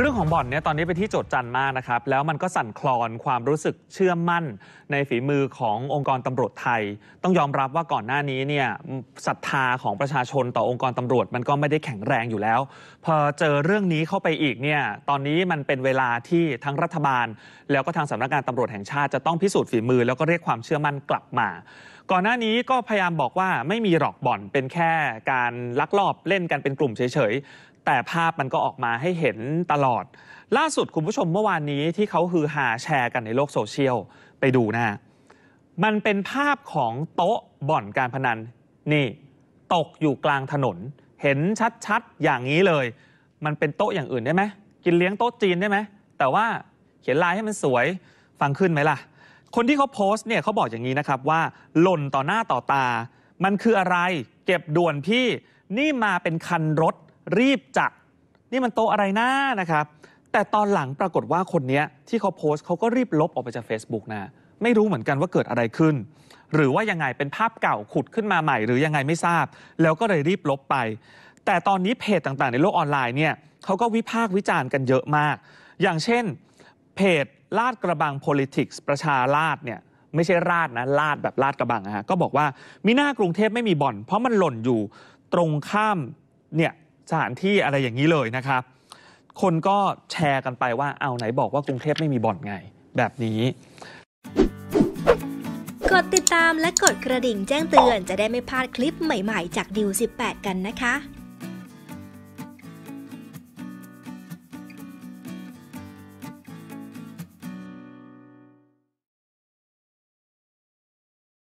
เรื่องของบ่อนเนี่ยตอนนี้ไปที่โจทย์จันมากนะครับ แล้วมันก็สั่นคลอนความรู้สึกเชื่อมั่นในฝีมือขององค์กรตำรวจไทย ต้องยอมรับว่าก่อนหน้านี้เนี่ยศรัทธาของประชาชนต่อองค์กรตำรวจมันก็ไม่ได้แข็งแรงอยู่แล้วพอเจอเรื่องนี้เข้าไปอีกเนี่ยตอนนี้มันเป็นเวลาที่ทั้งรัฐบาล แล้วก็ทางสำนักงานตำรวจแห่งชาติ จะต้องพิสูจน์ฝีมือแล้วก็เรียกความเชื่อมั่นกลับมา ก่อนหน้านี้ก็พยายามบอกว่าไม่มีหรอกบ่อนเป็นแค่การลักลอบเล่นกันเป็นกลุ่มเฉยแต่ภาพมันก็ออกมาให้เห็นตลอดล่าสุดคุณผู้ชมเมื่อวานนี้ที่เขาฮือหาแชร์กันในโลกโซเชียล ไปดูนะมันเป็นภาพของโต๊ะบ่อนการพนันนี่ ตกอยู่กลางถนน เห็นชัดๆอย่างนี้เลย มันเป็นโต๊ะอย่างอื่นได้ไหม กินเลี้ยงโต๊ะจีนได้ไหม แต่ว่าเขียนลายให้มันสวยฟังขึ้นไหมล่ะ คนที่เขาโพสต์เนี่ยเขาบอกอย่างนี้นะครับว่า หล่นต่อหน้าต่อตา มันคืออะไรเก็บด่วนพี่นี่มาเป็นคันรถรีบจะนี่มันโตอะไรหน้านะครับ แต่ตอนหลังปรากฏว่าคนนี้ที่เขาโพสต์เขาก็รีบลบออกไปจาก Facebook นะ ไม่รู้เหมือนกันว่าเกิดอะไรขึ้น หรือว่ายังไงเป็นภาพเก่า ขุดขึ้นมาใหม่ หรือยังไงไม่ทราบ แล้วก็เลยรีบลบไป แต่ตอนนี้เพจต่างๆ ในโลกออนไลน์เนี่ยเขาก็วิพากษ์วิจารณ์กันเยอะมาก อย่างเช่นเพจลาดกระบัง politics ประชาลาดเนี่ยไม่ใช่ลาดนะลาดแบบลาดกระบังนะฮะก็บอกว่ามีหน้ากรุงเทพไม่มีบ่อน เพราะมันหล่นอยู่ตรงข้ามเนี่ยสถานที่อะไรอย่างนี้เลยนะครับ คนก็แชร์กันไปว่าเอาไหนบอกว่ากรุงเทพไม่มีบ่อนไงแบบนี้ กดติดตามและกดกระดิ่งแจ้งเตือน จะได้ไม่พลาดคลิปใหม่ ๆ จากดิว18 กันนะคะ